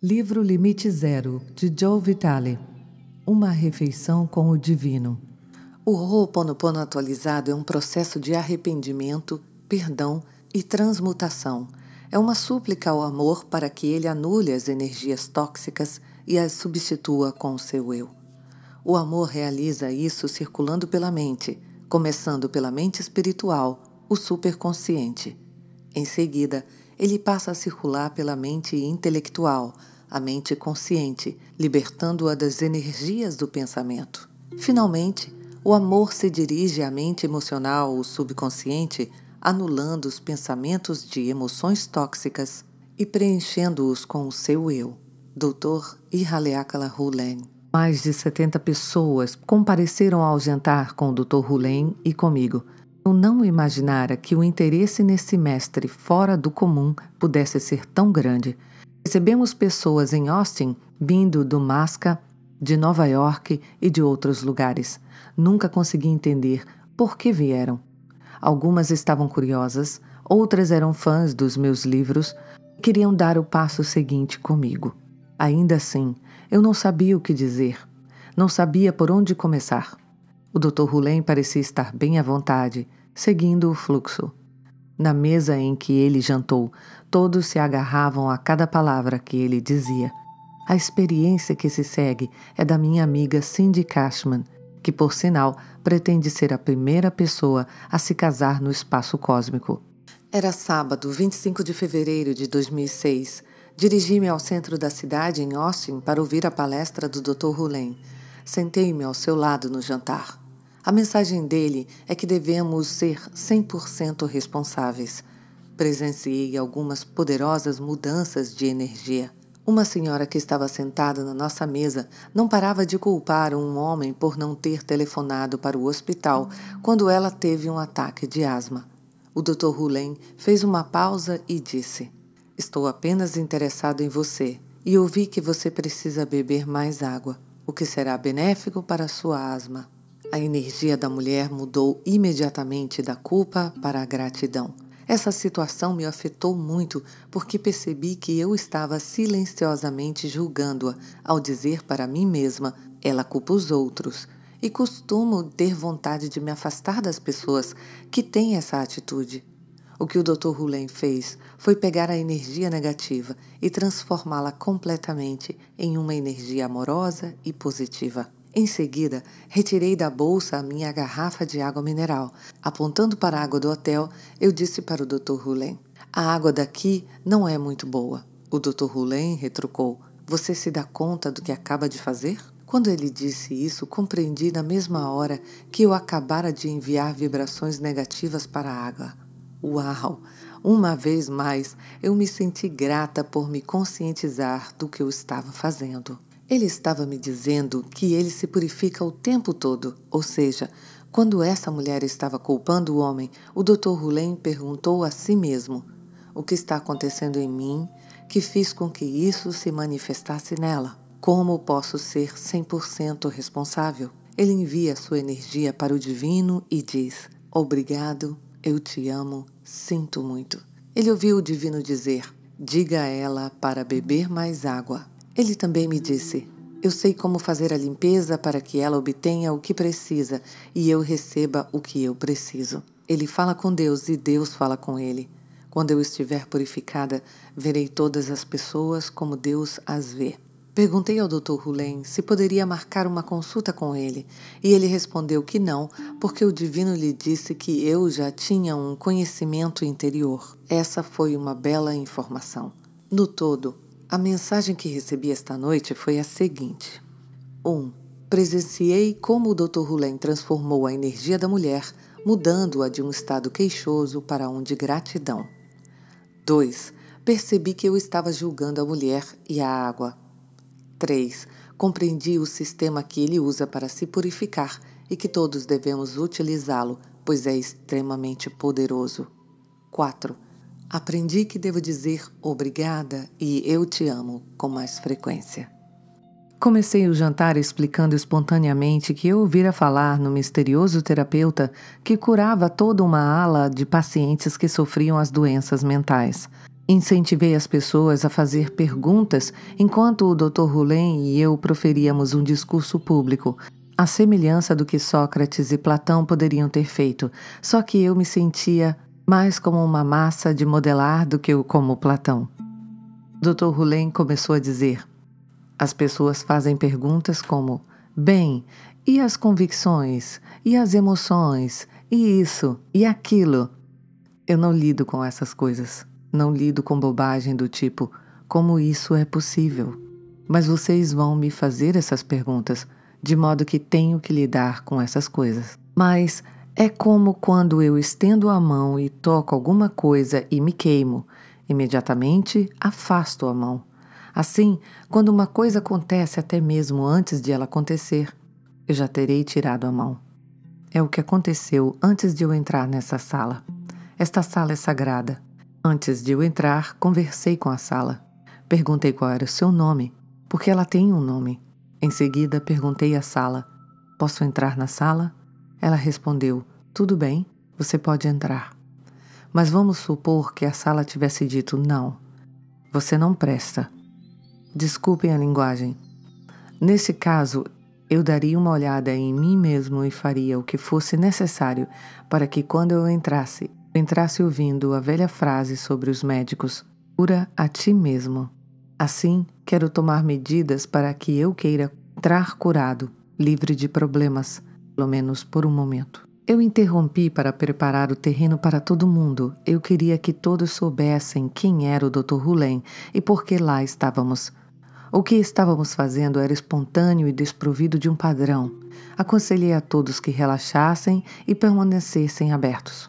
Livro Limite Zero, de Joe Vitale. Uma refeição com o divino. O Ho'oponopono atualizado é um processo de arrependimento, perdão e transmutação. É uma súplica ao amor para que ele anule as energias tóxicas e as substitua com o seu eu. O amor realiza isso circulando pela mente, começando pela mente espiritual, o superconsciente. Em seguida, ele passa a circular pela mente intelectual, a mente consciente, libertando-a das energias do pensamento. Finalmente, o amor se dirige à mente emocional ou subconsciente, anulando os pensamentos de emoções tóxicas e preenchendo-os com o seu eu. Dr. Ihaleakala Hulen. Mais de 70 pessoas compareceram ao jantar com o Dr. Hulen e comigo. Eu não imaginara que o interesse nesse mestre fora do comum pudesse ser tão grande. Recebemos pessoas em Austin vindo do Masca, de Nova York e de outros lugares. Nunca consegui entender por que vieram. Algumas estavam curiosas, outras eram fãs dos meus livros e queriam dar o passo seguinte comigo. Ainda assim, eu não sabia o que dizer, não sabia por onde começar. O Dr. Rulen parecia estar bem à vontade seguindo o fluxo. Na mesa em que ele jantou, todos se agarravam a cada palavra que ele dizia. A experiência que se segue é da minha amiga Cindy Cashman, que, por sinal, pretende ser a primeira pessoa a se casar no espaço cósmico. Era sábado, 25 de fevereiro de 2006. Dirigi-me ao centro da cidade, em Austin, para ouvir a palestra do Dr. Rulen. Sentei-me ao seu lado no jantar. A mensagem dele é que devemos ser 100% responsáveis. Presenciei algumas poderosas mudanças de energia. Uma senhora que estava sentada na nossa mesa não parava de culpar um homem por não ter telefonado para o hospital quando ela teve um ataque de asma. O Dr. Rulen fez uma pausa e disse: Estou apenas interessado em você e ouvi que você precisa beber mais água, o que será benéfico para sua asma. A energia da mulher mudou imediatamente da culpa para a gratidão. Essa situação me afetou muito porque percebi que eu estava silenciosamente julgando-a ao dizer para mim mesma: ela culpa os outros. E costumo ter vontade de me afastar das pessoas que têm essa atitude. O que o Dr. Rulen fez foi pegar a energia negativa e transformá-la completamente em uma energia amorosa e positiva. Em seguida, retirei da bolsa a minha garrafa de água mineral. Apontando para a água do hotel, eu disse para o Dr. Rulen: A água daqui não é muito boa. O Dr. Rulen retrucou: Você se dá conta do que acaba de fazer? Quando ele disse isso, compreendi na mesma hora que eu acabara de enviar vibrações negativas para a água. Uau! Uma vez mais, eu me senti grata por me conscientizar do que eu estava fazendo. Ele estava me dizendo que ele se purifica o tempo todo, ou seja, quando essa mulher estava culpando o homem, o Dr. Rulen perguntou a si mesmo: O que está acontecendo em mim que fiz com que isso se manifestasse nela? Como posso ser 100% responsável? Ele envia sua energia para o divino e diz: Obrigado, eu te amo, sinto muito. Ele ouviu o divino dizer: Diga a ela para beber mais água. Ele também me disse: Eu sei como fazer a limpeza para que ela obtenha o que precisa e eu receba o que eu preciso. Ele fala com Deus e Deus fala com ele. Quando eu estiver purificada, verei todas as pessoas como Deus as vê. Perguntei ao Dr. Hulen se poderia marcar uma consulta com ele, e ele respondeu que não, porque o divino lhe disse que eu já tinha um conhecimento interior. Essa foi uma bela informação. No todo, a mensagem que recebi esta noite foi a seguinte: 1. Um, presenciei como o Dr. Rulen transformou a energia da mulher, mudando-a de um estado queixoso para um de gratidão. 2. Percebi que eu estava julgando a mulher e a água. 3. Compreendi o sistema que ele usa para se purificar e que todos devemos utilizá-lo, pois é extremamente poderoso. 4 Aprendi que devo dizer obrigada e eu te amo com mais frequência. Comecei o jantar explicando espontaneamente que eu ouvira falar no misterioso terapeuta que curava toda uma ala de pacientes que sofriam as doenças mentais. Incentivei as pessoas a fazer perguntas enquanto o Dr. Rulen e eu proferíamos um discurso público, à semelhança do que Sócrates e Platão poderiam ter feito, só que eu me sentia mais como uma massa de modelar do que como Platão. Dr. Roulen começou a dizer: As pessoas fazem perguntas como: bem, e as convicções, e as emoções, e isso, e aquilo. Eu não lido com essas coisas. Não lido com bobagem do tipo: como isso é possível? Mas vocês vão me fazer essas perguntas, de modo que tenho que lidar com essas coisas. Mas é como quando eu estendo a mão e toco alguma coisa e me queimo. Imediatamente afasto a mão. Assim, quando uma coisa acontece até mesmo antes de ela acontecer, eu já terei tirado a mão. É o que aconteceu antes de eu entrar nessa sala. Esta sala é sagrada. Antes de eu entrar, conversei com a sala. Perguntei qual era o seu nome, porque ela tem um nome. Em seguida, perguntei à sala: Posso entrar na sala? Ela respondeu: Tudo bem, você pode entrar. Mas vamos supor que a sala tivesse dito: Não, você não presta. Desculpem a linguagem. Nesse caso, eu daria uma olhada em mim mesmo e faria o que fosse necessário para que, quando eu entrasse, entrasse ouvindo a velha frase sobre os médicos: cura a ti mesmo. Assim, quero tomar medidas para que eu queira entrar curado, livre de problemas, pelo menos por um momento. Eu interrompi para preparar o terreno para todo mundo. Eu queria que todos soubessem quem era o Dr. Rulen e por que lá estávamos. O que estávamos fazendo era espontâneo e desprovido de um padrão. Aconselhei a todos que relaxassem e permanecessem abertos.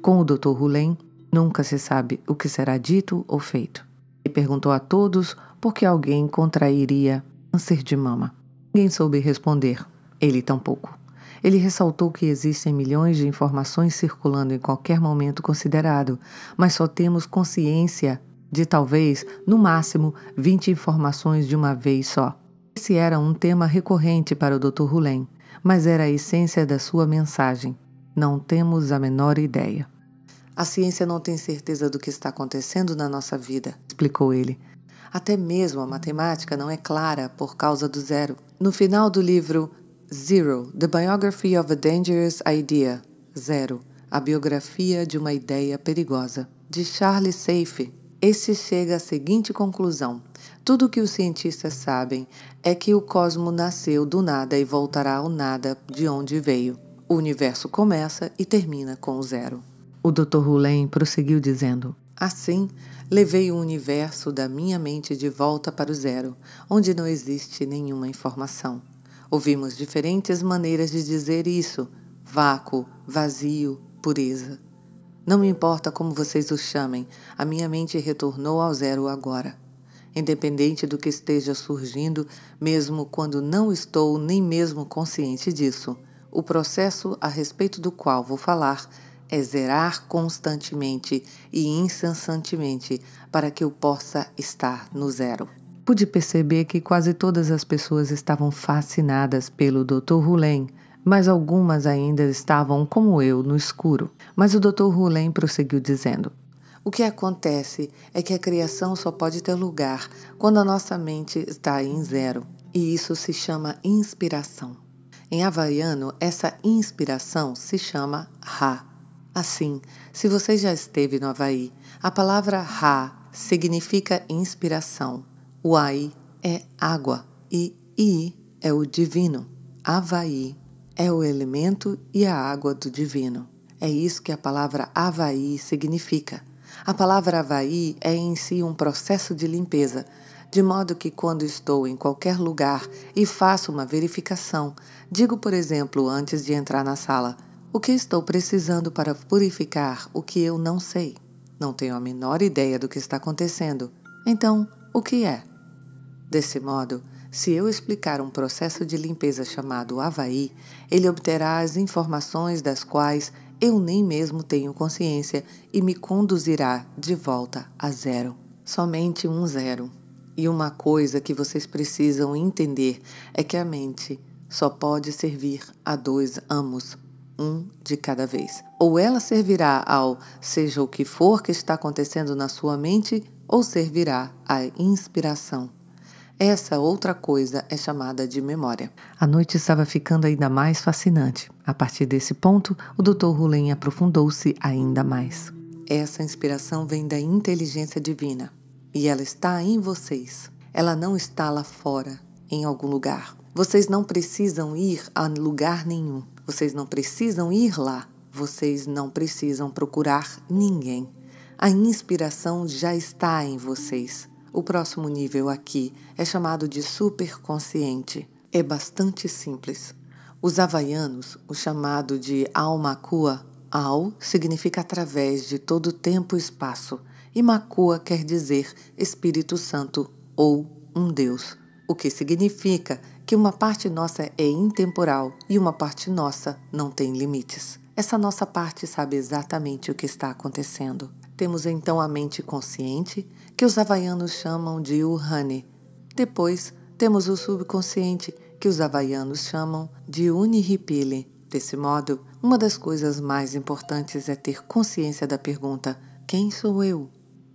Com o Dr. Rulen, nunca se sabe o que será dito ou feito. E perguntou a todos por que alguém contrairia câncer de mama. Ninguém soube responder, ele tampouco. Ele ressaltou que existem milhões de informações circulando em qualquer momento considerado, mas só temos consciência de talvez, no máximo, 20 informações de uma vez só. Esse era um tema recorrente para o Dr. Hulen, mas era a essência da sua mensagem. Não temos a menor ideia. A ciência não tem certeza do que está acontecendo na nossa vida, explicou ele. Até mesmo a matemática não é clara por causa do zero. No final do livro Zero, The Biography of a Dangerous Idea. Zero, A Biografia de uma Ideia Perigosa. De Charles Safe, este chega à seguinte conclusão: tudo o que os cientistas sabem é que o cosmo nasceu do nada e voltará ao nada de onde veio. O universo começa e termina com o zero. O Dr. Rulen prosseguiu dizendo: Assim, levei o universo da minha mente de volta para o zero, onde não existe nenhuma informação. Ouvimos diferentes maneiras de dizer isso: vácuo, vazio, pureza. Não me importa como vocês o chamem, a minha mente retornou ao zero agora. Independente do que esteja surgindo, mesmo quando não estou nem mesmo consciente disso, o processo a respeito do qual vou falar é zerar constantemente e incessantemente para que eu possa estar no zero pude perceber que quase todas as pessoas estavam fascinadas pelo Dr. Rulen, mas algumas ainda estavam, como eu, no escuro. Mas o Dr. Rulen prosseguiu dizendo: O que acontece é que a criação só pode ter lugar quando a nossa mente está em zero, e isso se chama inspiração. Em havaiano, essa inspiração se chama 'ha'. Assim, se você já esteve no Havaí, a palavra 'ha' significa inspiração o Ai é água e I é o divino. Havaí é o elemento e a água do divino. É isso que a palavra Havaí significa. A palavra Havaí é em si um processo de limpeza, de modo que quando estou em qualquer lugar e faço uma verificação, digo, por exemplo, antes de entrar na sala, o que estou precisando para purificar o que eu não sei? Não tenho a menor ideia do que está acontecendo. Então, o que é? Desse modo, se eu explicar um processo de limpeza chamado Havaí, ele obterá as informações das quais eu nem mesmo tenho consciência e me conduzirá de volta a zero. Somente um zero. E uma coisa que vocês precisam entender é que a mente só pode servir a dois amos, um de cada vez. Ou ela servirá ao seja o que for que está acontecendo na sua mente, ou servirá à inspiração. Essa outra coisa é chamada de memória. A noite estava ficando ainda mais fascinante. A partir desse ponto, o Dr. Rulen aprofundou-se ainda mais. Essa inspiração vem da inteligência divina e ela está em vocês. Ela não está lá fora, em algum lugar. Vocês não precisam ir a lugar nenhum. Vocês não precisam ir lá. Vocês não precisam procurar ninguém. A inspiração já está em vocês. O próximo nível aqui é chamado de superconsciente. É bastante simples. Os havaianos, o chamado de Almakua, Al significa através de todo tempo e espaço, e Makua quer dizer Espírito Santo ou um Deus, o que significa que uma parte nossa é intemporal e uma parte nossa não tem limites. Essa nossa parte sabe exatamente o que está acontecendo. Temos então a mente consciente, que os havaianos chamam de Uhani. Depois, temos o subconsciente, que os havaianos chamam de Unihipili. Desse modo, uma das coisas mais importantes é ter consciência da pergunta: quem sou eu?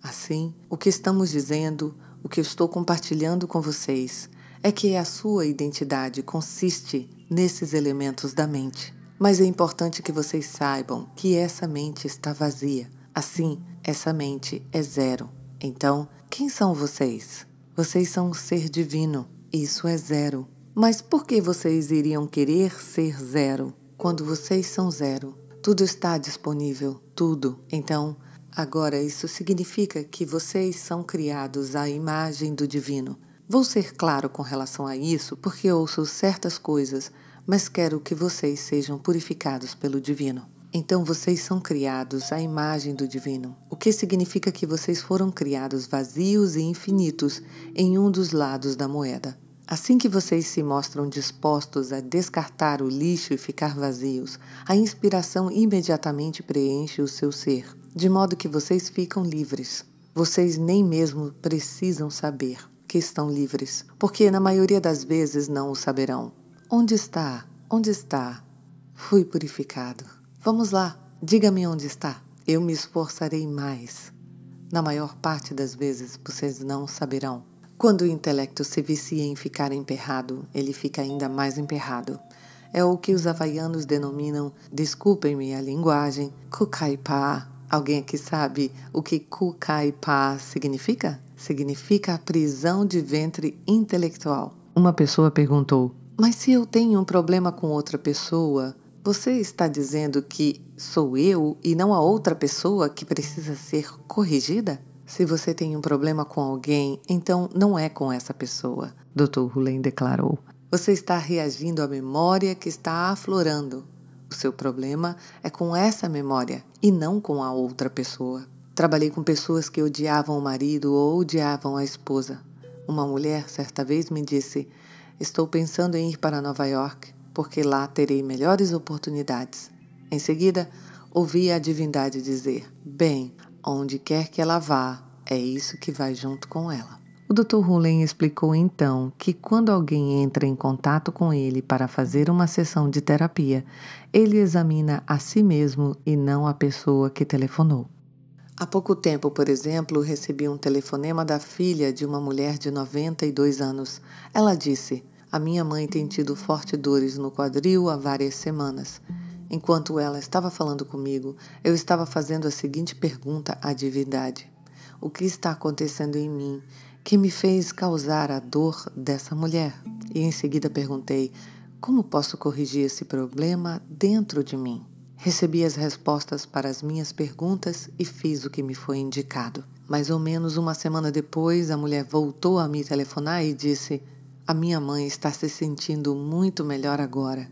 Assim, o que estamos dizendo, o que estou compartilhando com vocês, é que a sua identidade consiste nesses elementos da mente. Mas é importante que vocês saibam que essa mente está vazia Assim, essa mente é zero. Então, quem são vocês? Vocês são um ser divino. Isso é zero. Mas por que vocês iriam querer ser zero quando vocês são zero? Tudo está disponível, tudo. Então, agora isso significa que vocês são criados à imagem do divino. Vou ser claro com relação a isso porque ouço certas coisas, mas quero que vocês sejam purificados pelo divino. Então vocês são criados à imagem do divino, o que significa que vocês foram criados vazios e infinitos em um dos lados da moeda. Assim que vocês se mostram dispostos a descartar o lixo e ficar vazios, a inspiração imediatamente preenche o seu ser, de modo que vocês ficam livres. Vocês nem mesmo precisam saber que estão livres, porque na maioria das vezes não o saberão. Onde está? Onde está? Fui purificado. Vamos lá, diga-me onde está. Eu me esforçarei mais. Na maior parte das vezes vocês não saberão. Quando o intelecto se vicia em ficar emperrado, ele fica ainda mais emperrado. É o que os havaianos denominam, desculpem-me a linguagem, kukaipa. Alguém aqui sabe o que kukaipa significa? Significa a prisão de ventre intelectual. Uma pessoa perguntou: Mas se eu tenho um problema com outra pessoa, você está dizendo que sou eu e não a outra pessoa que precisa ser corrigida? Se você tem um problema com alguém, então não é com essa pessoa, Dr. Hulen declarou. Você está reagindo à memória que está aflorando. O seu problema é com essa memória e não com a outra pessoa. Trabalhei com pessoas que odiavam o marido ou odiavam a esposa. Uma mulher certa vez me disse: Estou pensando em ir para Nova York porque lá terei melhores oportunidades. Em seguida, ouvi a divindade dizer: Bem, onde quer que ela vá, é isso que vai junto com ela. O Dr. Rulen explicou então que quando alguém entra em contato com ele para fazer uma sessão de terapia, ele examina a si mesmo e não a pessoa que telefonou. Há pouco tempo, por exemplo, recebi um telefonema da filha de uma mulher de 92 anos. Ela disse: a minha mãe tem tido fortes dores no quadril há várias semanas. Enquanto ela estava falando comigo, eu estava fazendo a seguinte pergunta à divindade: O que está acontecendo em mim que me fez causar a dor dessa mulher? E em seguida perguntei: Como posso corrigir esse problema dentro de mim? Recebi as respostas para as minhas perguntas e fiz o que me foi indicado. Mais ou menos uma semana depois, a mulher voltou a me telefonar e disse: a minha mãe está se sentindo muito melhor agora.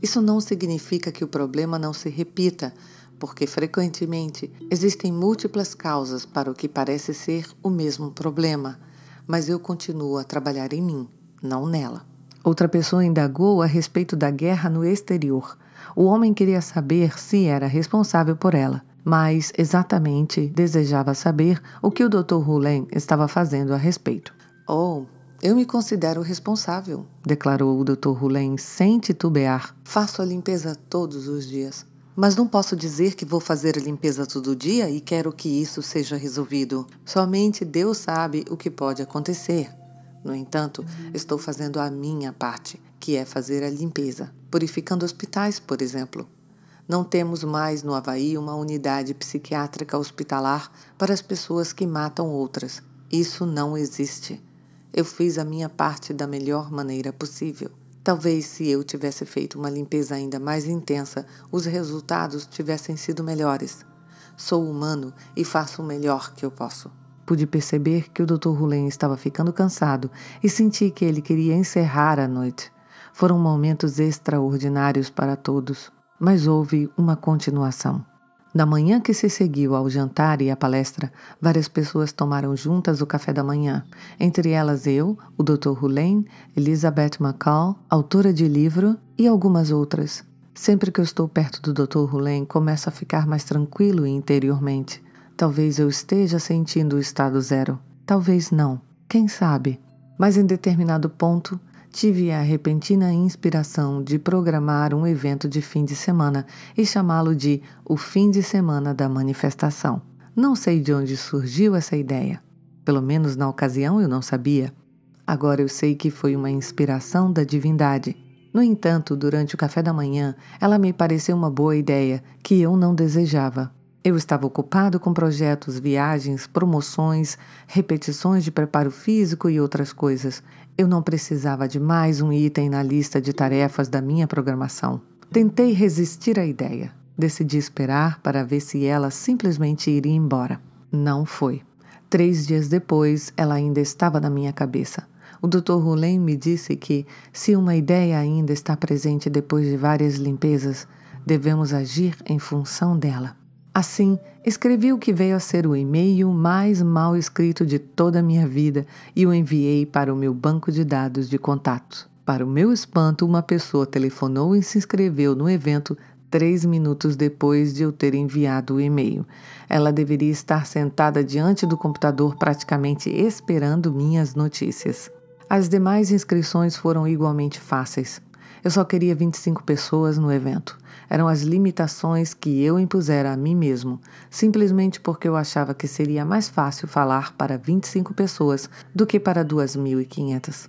Isso não significa que o problema não se repita, porque frequentemente existem múltiplas causas para o que parece ser o mesmo problema, mas eu continuo a trabalhar em mim, não nela. Outra pessoa indagou a respeito da guerra no exterior. O homem queria saber se era responsável por ela, mas exatamente desejava saber o que o Dr. Roulen estava fazendo a respeito. Oh, eu me considero responsável, declarou o Dr. Rulen sem titubear. Faço a limpeza todos os dias. Mas não posso dizer que vou fazer a limpeza todo dia e quero que isso seja resolvido. Somente Deus sabe o que pode acontecer. No entanto, estou fazendo a minha parte, que é fazer a limpeza, purificando hospitais, por exemplo. Não temos mais no Havaí uma unidade psiquiátrica hospitalar para as pessoas que matam outras. Isso não existe. Eu fiz a minha parte da melhor maneira possível. Talvez se eu tivesse feito uma limpeza ainda mais intensa, os resultados tivessem sido melhores. Sou humano e faço o melhor que eu posso. Pude perceber que o Dr. Rulen estava ficando cansado e senti que ele queria encerrar a noite. Foram momentos extraordinários para todos, mas houve uma continuação. Na manhã que se seguiu ao jantar e à palestra, várias pessoas tomaram juntas o café da manhã, entre elas eu, o Dr. Hulen, Elizabeth McCall, autora de livro, e algumas outras. Sempre que eu estou perto do Dr. Hulen, começo a ficar mais tranquilo interiormente. Talvez eu esteja sentindo o estado zero, talvez não, quem sabe. Mas em determinado ponto, tive a repentina inspiração de programar um evento de fim de semana e chamá-lo de O Fim de Semana da Manifestação. Não sei de onde surgiu essa ideia. Pelo menos na ocasião eu não sabia. Agora eu sei que foi uma inspiração da divindade. No entanto, durante o café da manhã, ela me pareceu uma boa ideia que eu não desejava. Eu estava ocupado com projetos, viagens, promoções, repetições de preparo físico e outras coisas, eu não precisava de mais um item na lista de tarefas da minha programação. Tentei resistir à ideia. Decidi esperar para ver se ela simplesmente iria embora. Não foi. Três dias depois, ela ainda estava na minha cabeça. O Dr. Roulen me disse que, se uma ideia ainda está presente depois de várias limpezas, devemos agir em função dela. Assim, escrevi o que veio a ser o e-mail mais mal escrito de toda a minha vida e o enviei para o meu banco de dados de contato. Para o meu espanto, uma pessoa telefonou e se inscreveu no evento três minutos depois de eu ter enviado o e-mail. Ela deveria estar sentada diante do computador, praticamente esperando minhas notícias. As demais inscrições foram igualmente fáceis. Eu só queria 25 pessoas no evento. Eram as limitações que eu impusera a mim mesmo, simplesmente porque eu achava que seria mais fácil falar para 25 pessoas do que para 2.500.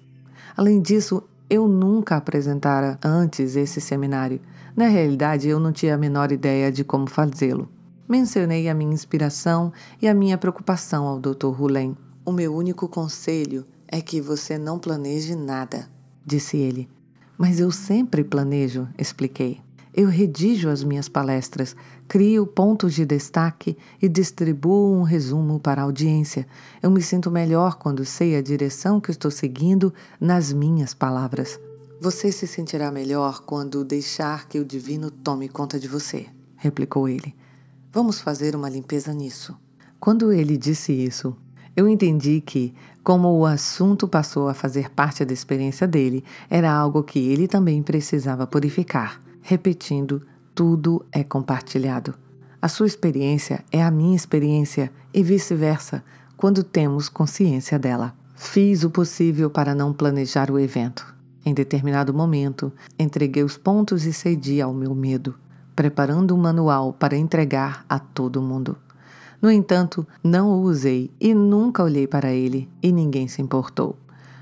Além disso, eu nunca apresentara antes esse seminário. Na realidade, eu não tinha a menor ideia de como fazê-lo. Mencionei a minha inspiração e a minha preocupação ao Dr. Rulen. O meu único conselho é que você não planeje nada, disse ele. Mas eu sempre planejo, expliquei. Eu redijo as minhas palestras, crio pontos de destaque e distribuo um resumo para a audiência. Eu me sinto melhor quando sei a direção que estou seguindo nas minhas palavras. Você se sentirá melhor quando deixar que o divino tome conta de você, replicou ele. Vamos fazer uma limpeza nisso. Quando ele disse isso, eu entendi que, como o assunto passou a fazer parte da experiência dele, era algo que ele também precisava purificar. Repetindo, tudo é compartilhado. A sua experiência é a minha experiência e vice-versa, quando temos consciência dela. Fiz o possível para não planejar o evento. Em determinado momento, entreguei os pontos e cedi ao meu medo, preparando um manual para entregar a todo mundo. No entanto, não o usei e nunca olhei para ele e ninguém se importou.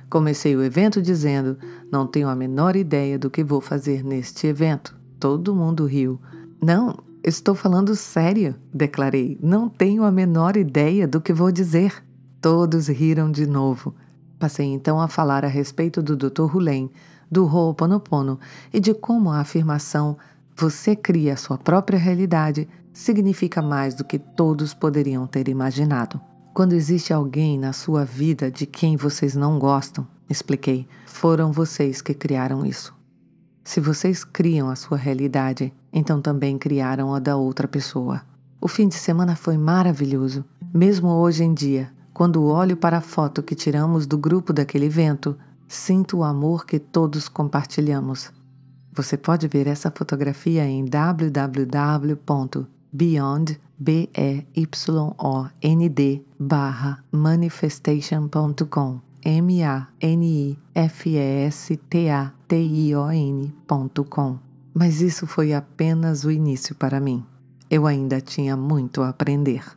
Comecei o evento dizendo: Não tenho a menor ideia do que vou fazer neste evento. Todo mundo riu. Não, estou falando sério, declarei. Não tenho a menor ideia do que vou dizer. Todos riram de novo. Passei então a falar a respeito do Dr. Hulen, do Ho'oponopono e de como a afirmação você cria a sua própria realidade significa mais do que todos poderiam ter imaginado. Quando existe alguém na sua vida de quem vocês não gostam, expliquei, foram vocês que criaram isso. Se vocês criam a sua realidade, então também criaram a da outra pessoa. O fim de semana foi maravilhoso. Mesmo hoje em dia, quando olho para a foto que tiramos do grupo daquele evento, sinto o amor que todos compartilhamos. Você pode ver essa fotografia em www Beyond, B-E-Y-O-N-D, barra manifestation.com, M-A-N-I-F-E-S-T-A-T-I-O-N.com. Mas isso foi apenas o início para mim. Eu ainda tinha muito a aprender.